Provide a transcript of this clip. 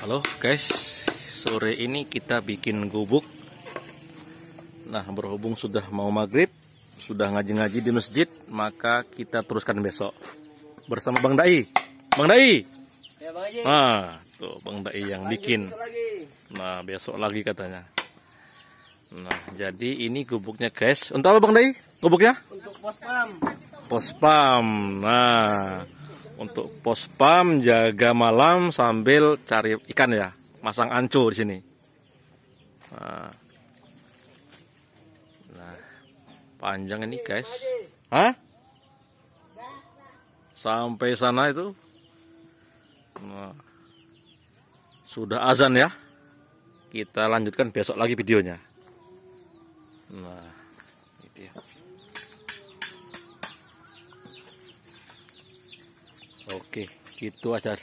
Halo guys, sore ini kita bikin gubuk. Nah, berhubung sudah mau maghrib, sudah ngaji-ngaji di masjid, maka kita teruskan besok bersama Bang Dai. Bang Dai. Ya, nah, tuh Bang Dai yang bikin. nah, besok lagi katanya. Nah, jadi ini gubuknya guys. Untuk apa Bang Dai? Gubuknya? Untuk pospam pospam Nah untuk pos pam jaga malam sambil cari ikan ya masang anco di sini nah, panjang ini guys Hah? sampai sana itu nah, sudah azan ya kita lanjutkan besok lagi videonya nah itu ya Oke, gitu aja.